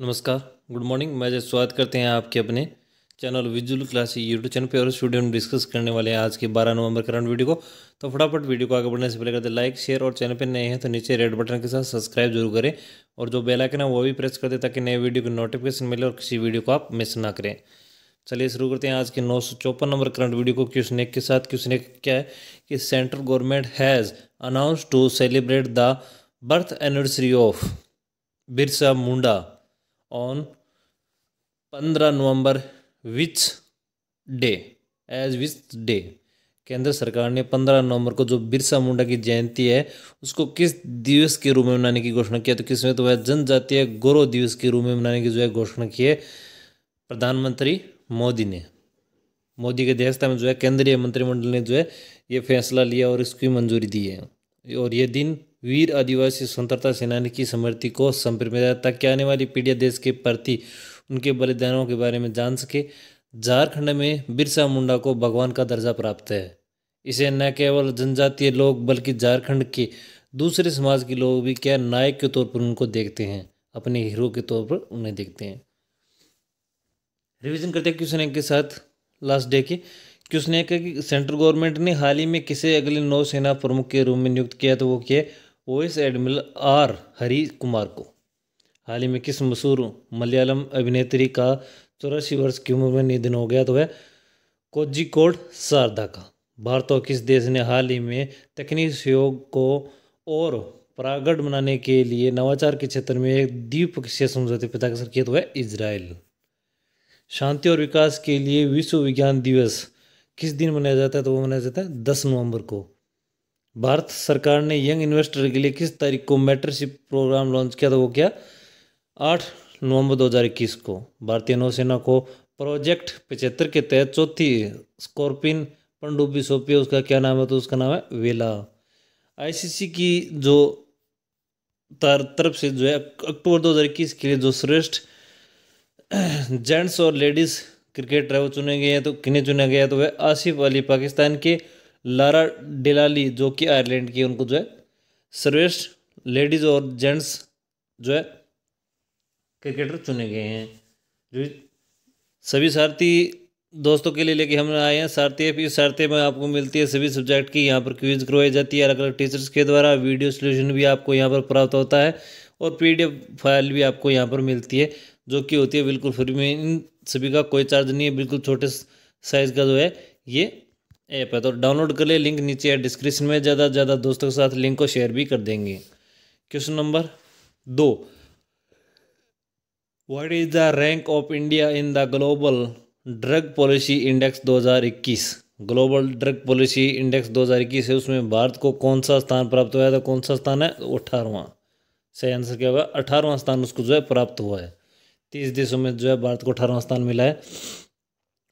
नमस्कार good morning मैं जय स्वागत करते हैं आपके अपने channel visual classy YouTube channel पे और स्टूडियो में डिस्कस करने वाले हैं आज के 12 नवंबर करंट वीडियो को तो फटाफट वीडियो को आगे बढ़ने से पहले करते लाइक शेयर और चैनल पे नए हैं तो नीचे रेड बटन के साथ सब्सक्राइब जरूर करें और जो बेल आइकन है वो भी प्रेस कर दें ताकि नए वीडियो की नोटिफिकेशन मिले और किसी वीडियो को आप मिस ना करें चलिए शुरू करते हैं आज के नौ नंबर करंट वीडियो को क्वेश्चन एक e के साथ क्वेश्चन एक e क्या है कि central government has announce to celebrate the birth anniversary of Birsa Munda on 15 November which day as which day केंद्र सरकार ने 15 नवंबर को जो बिरसा मुंडा की जयंती है उसको किस दिवस के रूप में मनाने की घोषणा किया तो किसमें तो वह जनजातीय गौरव दिवस के रूप में मनाने की जो है घोषणा की है प्रधानमंत्री मोदी ने मोदी की अध्यक्षता में जो है केंद्रीय मंत्रिमंडल ने जो है ये फैसला लिया और इसकी मंजूरी दी है और ये दिन वीर आदिवासी स्वतंत्रता सेनानी की स्मृति को समर्पित है ताकि आने वाली पीढ़ियाँ देश के प्रति उनके बलिदानों के बारे में जान सके झारखंड में बिरसा मुंडा को भगवान का दर्जा प्राप्त है इसे न केवल जनजातीय लोग बल्कि झारखंड के दूसरे समाज के लोग भी क्या नायक के तौर पर उनको देखते हैं अपने हीरो के तौर पर उन्हें देखते हैं रिवीजन करते हैं क्वेश्चन एक के साथ लास्ट डे के क्वेश्चन एक कि सेंट्रल गवर्नमेंट ने हाल ही में किसे अगले नौसेना प्रमुख के रूप में नियुक्त किया तो वो किया ओएस एडमिरल आर हरी कुमार को हाल ही में किस मशहूर मलयालम अभिनेत्री का चौरासी वर्ष की उम्र में निधन हो गया तो वह कोजिकोड शारदा का भारत और किस देश ने हाल ही में तकनीकी सहयोग को और परागढ़ बनाने के लिए नवाचार के क्षेत्र में एक द्विपक्षीय समझौते पर हस्ताक्षर किए तो वह इसराइल शांति और विकास के लिए विश्व विज्ञान दिवस किस दिन मनाया जाता है तो वो मनाया जाता है दस नवंबर को भारत सरकार ने यंग इन्वेस्टर के लिए किस तारीख को मेटरशिप प्रोग्राम लॉन्च किया था वो क्या आठ नवंबर 2021 को भारतीय नौसेना को प्रोजेक्ट पचहत्तर के तहत चौथी स्कॉर्पिन पनडुब्बी सौंपी उसका क्या नाम है तो उसका नाम है वेला आईसीसी की जो तरफ से जो है अक्टूबर 2021 के लिए जो श्रेष्ठ जेंट्स और लेडीज़ क्रिकेटर है वो चुने गए हैं तो किन्हें चुना गया तो वह आसिफ अली पाकिस्तान के लारा डिलाली जो कि आयरलैंड की उनको जो है सर्वेस्ट लेडीज और जेंट्स जो है क्रिकेटर चुने गए हैं जो सभी सारथी दोस्तों के लिए लेके हम आए हैं सारथी ऐप इस सारथी में आपको मिलती है सभी सब्जेक्ट की यहाँ पर क्विज करवाई जाती है अलग अलग टीचर्स के द्वारा वीडियो सोल्यूशन भी आपको यहाँ पर प्राप्त होता है और पीडीएफ फाइल भी आपको यहाँ पर मिलती है जो कि होती है बिल्कुल फ्री में इन सभी का कोई चार्ज नहीं है बिल्कुल छोटे साइज़ का जो है ये ऐप है तो डाउनलोड कर ले लिंक नीचे है डिस्क्रिप्शन में ज़्यादा से ज़्यादा दोस्तों के साथ लिंक को शेयर भी कर देंगे क्वेश्चन नंबर दो what is the rank of India in the global drug policy index 2021 global drug policy index 2021 है उसमें भारत को कौन सा स्थान प्राप्त हुआ है तो कौन सा स्थान है अठारहवां सही आंसर क्या हुआ अठारहवां स्थान उसको जो है प्राप्त हुआ है तीस देशों में जो है भारत को अठारहवां स्थान मिला है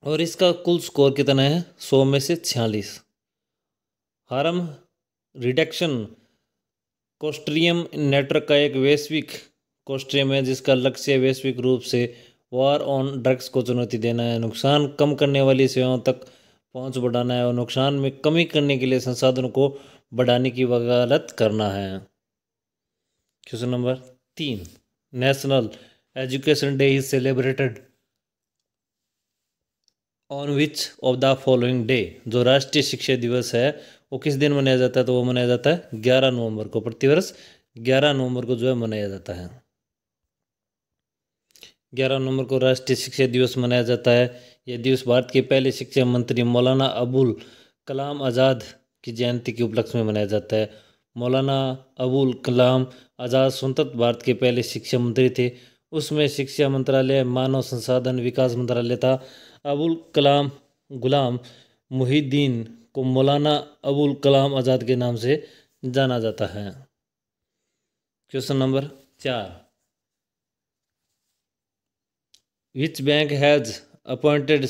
और इसका कुल स्कोर कितना है सौ में से छियालीस हारम रिडक्शन कोस्ट्रियम नेटवर्क का एक वैश्विक कोस्ट्रियम है जिसका लक्ष्य वैश्विक रूप से वार ऑन ड्रग्स को चुनौती देना है नुकसान कम करने वाली सेवाओं तक पहुंच बढ़ाना है और नुकसान में कमी करने के लिए संसाधनों को बढ़ाने की वकालत करना है क्वेश्चन नंबर तीन national education day is celebrated on which of the following day जो राष्ट्रीय शिक्षा दिवस है वो किस दिन मनाया जाता है तो वो मनाया जाता है ग्यारह नवंबर को प्रतिवर्ष ग्यारह नवंबर को जो है मनाया जाता है ग्यारह नवंबर को राष्ट्रीय शिक्षा दिवस मनाया जाता है यह दिवस भारत के पहले शिक्षा मंत्री मौलाना अबुल कलाम आज़ाद की जयंती के उपलक्ष्य में मनाया जाता है मौलाना अबुल कलाम आज़ाद स्वतंत्र भारत के पहले शिक्षा मंत्री थे उसमें शिक्षा मंत्रालय मानव संसाधन विकास मंत्रालय था अबुल कलाम गुलाम मुहीद्दीन को मौलाना अबुल कलाम आज़ाद के नाम से जाना जाता है क्वेश्चन नंबर चार which bank has appointed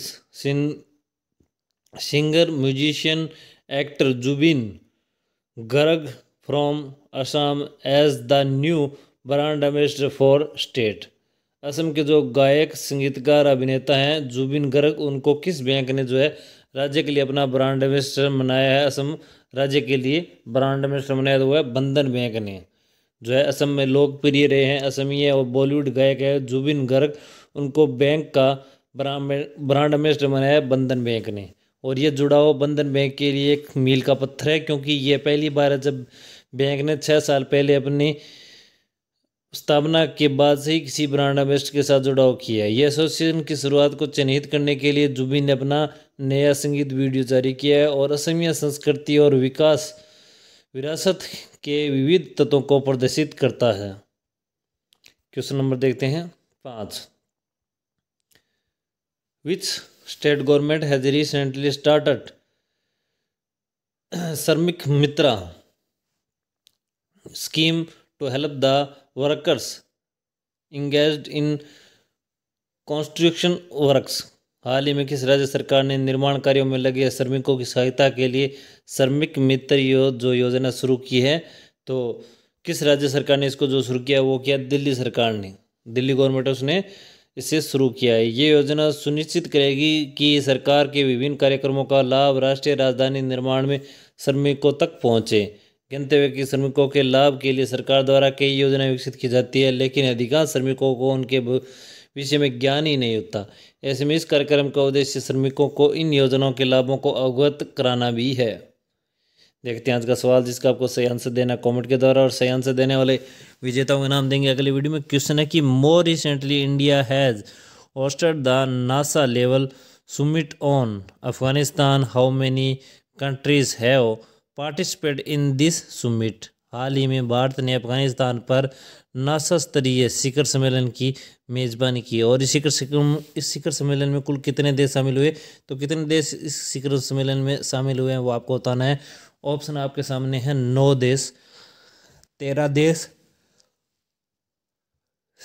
singer musician actor Zubeen Garg from Assam as the new brand ambassador for state Assam के जो गायक संगीतकार अभिनेता हैं जुबिन गर्ग उनको किस बैंक ने जो है राज्य के लिए अपना ब्रांड एम्बेसडर बनाया है असम राज्य के लिए ब्रांड एम्बेसडर बनाया हुआ है बंधन बैंक ने जो है असम में लोकप्रिय रहे हैं असमी है और बॉलीवुड गायक है जुबिन गर्ग उनको बैंक का ब्रांड एम्बेसडर बनाया है बंधन बैंक ने और ये हुआ बंधन बैंक के लिए एक मील का पत्थर है क्योंकि ये पहली बार है जब बैंक ने छः साल पहले अपनी स्थापना के बाद से ही किसी ब्रांड एम्बेसडर के साथ जुड़ाव किया है यह एसोसिएशन की शुरुआत को चिन्हित करने के लिए जुबी ने अपना नया संगीत वीडियो जारी किया है और असमिया संस्कृति और विकास विरासत के विविध तत्वों को प्रदर्शित करता है क्वेश्चन नंबर देखते हैं पाँच which state government has recently started Shramik Mitra scheme to help the workers engage in construction works हाल ही में किस राज्य सरकार ने निर्माण कार्यों में लगे श्रमिकों की सहायता के लिए श्रमिक मित्र यो, जो योजना शुरू की है तो किस राज्य सरकार ने इसको जो शुरू किया वो किया दिल्ली सरकार ने दिल्ली गवर्नमेंट उसने इसे शुरू किया है ये योजना सुनिश्चित करेगी कि सरकार के विभिन्न कार्यक्रमों का लाभ राष्ट्रीय राजधानी निर्माण में श्रमिकों तक पहुँचे गिनते हुए कि श्रमिकों के लाभ के लिए सरकार द्वारा कई योजनाएं विकसित की जाती है लेकिन अधिकांश श्रमिकों को उनके विषय में ज्ञान ही नहीं होता ऐसे में इस कार्यक्रम का उद्देश्य श्रमिकों को इन योजनाओं के लाभों को अवगत कराना भी है देखते हैं आज का सवाल जिसका आपको सही आंसर देना कमेंट के द्वारा और सही आंसर देने वाले विजेताओं के नाम देंगे अगली वीडियो में क्वेश्चन है कि more recently India has hosted the NSA level summit on Afghanistan how many countries have participate in this summit हाल ही में भारत ने अफगानिस्तान पर नासा स्तरीय शिखर सम्मेलन की मेज़बानी की और इस शिखर इस शिखर सम्मेलन में कुल कितने देश शामिल हुए तो कितने देश इस शिखर सम्मेलन में शामिल हुए हैं वो आपको बताना है ऑप्शन आपके सामने है नौ देश तेरह देश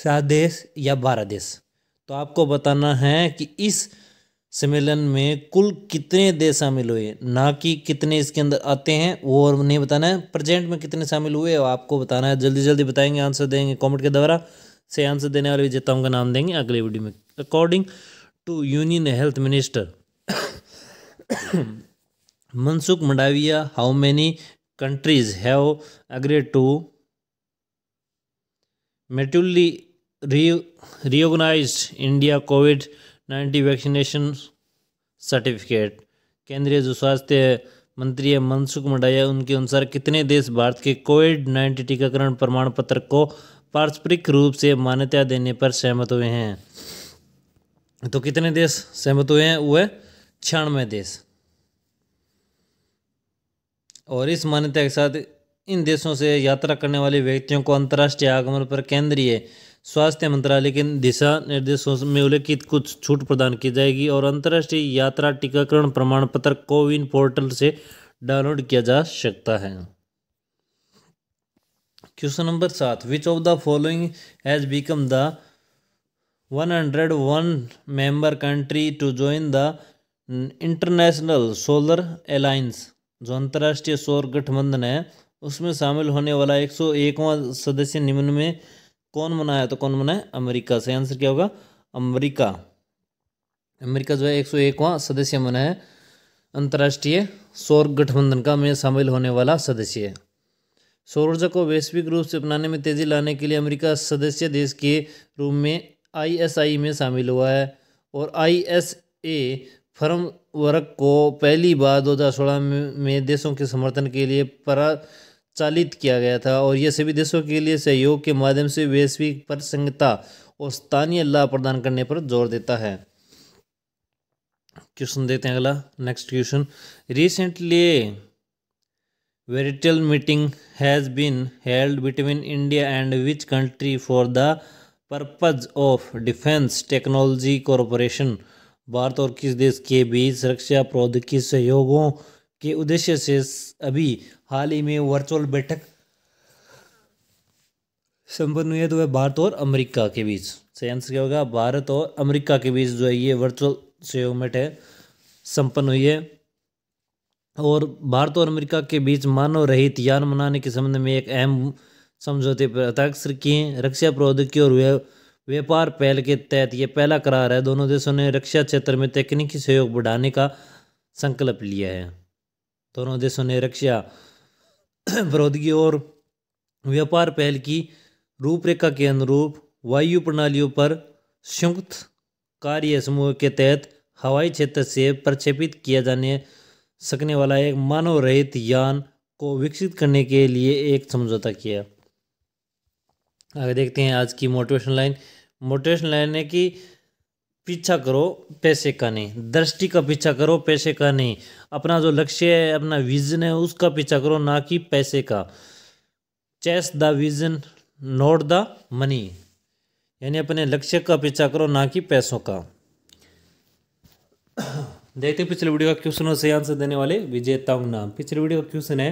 सात देश या बारह देश तो आपको बताना है कि इस सम्मेलन में कुल कितने देश शामिल हुए ना कि कितने इसके अंदर आते हैं वो और नहीं बताना है प्रेजेंट में कितने शामिल हुए और आपको बताना है जल्दी जल्दी बताएंगे आंसर देंगे कमेंट के द्वारा से आंसर देने वाले विजेताओं का नाम देंगे अगले वीडियो में according to union health minister Mansukh Mandaviya how many countries have agree to mutually recognise India covid ninety vaccination certificate केंद्रीय जो स्वास्थ्य मंत्री है मनसुख मंडाया उनके अनुसार कितने देश भारत के कोविड नाइन्टीन टीकाकरण प्रमाण पत्र को पारस्परिक रूप से मान्यता देने पर सहमत हुए हैं तो कितने देश सहमत हुए हैं वह छियानवे देश और इस मान्यता के साथ इन देशों से यात्रा करने वाले व्यक्तियों को अंतर्राष्ट्रीय आगमन पर केंद्रीय स्वास्थ्य मंत्रालय के दिशा निर्देशों में उल्लेखित कुछ छूट प्रदान की जाएगी और अंतर्राष्ट्रीय यात्रा टीकाकरण प्रमाण पत्र कोविन पोर्टल से डाउनलोड किया जा सकता है क्वेश्चन नंबर सात which of the following has become the 101 member country to join the international solar alliance जो अंतर्राष्ट्रीय सौर गठबंधन है उसमें शामिल होने वाला एक सौ एकवा सदस्य निम्न में कौन मनाया तो कौन मनाया अमेरिका से आंसर क्या होगा अमेरिका अमेरिका जो है एक सौ एकवा सदस्य मना है अंतर्राष्ट्रीय सौर गठबंधन का में शामिल होने वाला सदस्य है सौर ऊर्जा को वैश्विक रूप से अपनाने में तेजी लाने के लिए अमेरिका सदस्य देश के रूप में आईएसआई में शामिल हुआ है और आईएसए फर्म वर्क को पहली बार 2016 में देशों के समर्थन के लिए परा चालित किया गया था और यह सभी देशों के लिए सहयोग के माध्यम से वैश्विक प्रसंगता और स्थानीय लाभ प्रदान करने पर जोर देता है क्वेश्चन देते हैं अगला next question recently bilateral meeting has been held between India and which country for the purpose of defence technology corporation Bharat और किस देश के बीच सुरक्षा प्रौद्योगिकी सहयोगों के उद्देश्य से अभी हाल ही में वर्चुअल बैठक संपन्न हुई है तो वह भारत और अमेरिका के बीच सेंस क्या होगा भारत और अमेरिका के बीच जो है ये वर्चुअल सेमिट है संपन्न हुई है और भारत और अमेरिका के बीच मानव रहित यान मनाने के संबंध में एक अहम समझौते पर हताक्षर किए रक्षा प्रौद्योगिकी और व्यापार पहल के तहत ये पहला करार है दोनों देशों ने रक्षा क्षेत्र में तकनीकी सहयोग बढ़ाने का संकल्प लिया है दोनों देशों ने रक्षा प्रौद्योगिकी और व्यापार पहल की रूपरेखा के अनुरूप वायु प्रणालियों पर संयुक्त कार्य समूह के तहत हवाई क्षेत्र से प्रक्षेपित किया जाने सकने वाला एक मानव रहित यान को विकसित करने के लिए एक समझौता किया आगे देखते हैं आज की मोटिवेशन लाइन मोटिवेशन लाइन है कि पीछा करो पैसे का नहीं दृष्टि का पीछा करो पैसे का नहीं अपना जो लक्ष्य है अपना विजन है उसका पीछा करो ना कि पैसे का chase the vision not the money यानी अपने लक्ष्य का पीछा करो ना कि पैसों का देखते पिछले वीडियो का क्वेश्चनों से आंसर देने वाले विजेताओं नाम पिछले वीडियो का क्वेश्चन है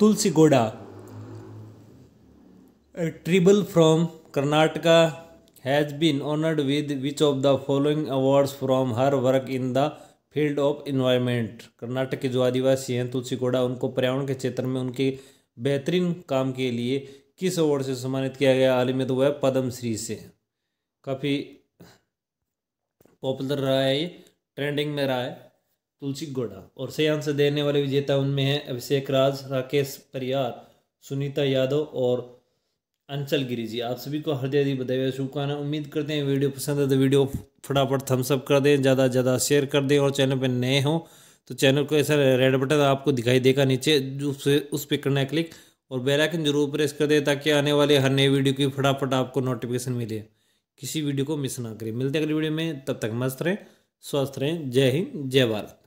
Tulsi Gowda tribal from Karnataka has been honoured with which of the following awards from her work in the field of environment Karnataka के जो आदिवासी हैं तुलसी कोड़ा उनको पर्यावरण के क्षेत्र में उनके बेहतरीन काम के लिए किस अवार्ड से सम्मानित किया गया हाल ही में तो वह पद्मश्री से काफ़ी पॉपुलर रहा है ये ट्रेंडिंग में रहा है तुलसी गोड़ा और सही आंसर देने वाले विजेता उनमें हैं अभिषेक राज राकेश परियार सुनीता यादव और अंचल गिरी जी आप सभी को हृदय दी बधाई और शुभकामनाएं उम्मीद करते हैं वीडियो पसंद है तो वीडियो फटाफट थम्सअप कर दें ज़्यादा से ज़्यादा शेयर कर दें और चैनल पर नए हों तो चैनल को ऐसा रेड बटन आपको दिखाई देगा नीचे उस उस पर करना है क्लिक और बेल आइकन जरूर प्रेस कर दें ताकि आने वाले हर नए वीडियो की फटाफट आपको नोटिफिकेशन मिले किसी वीडियो को मिस ना करें मिलते अगले वीडियो में तब तक मस्त रहें स्वस्थ रहें जय हिंद जय भारत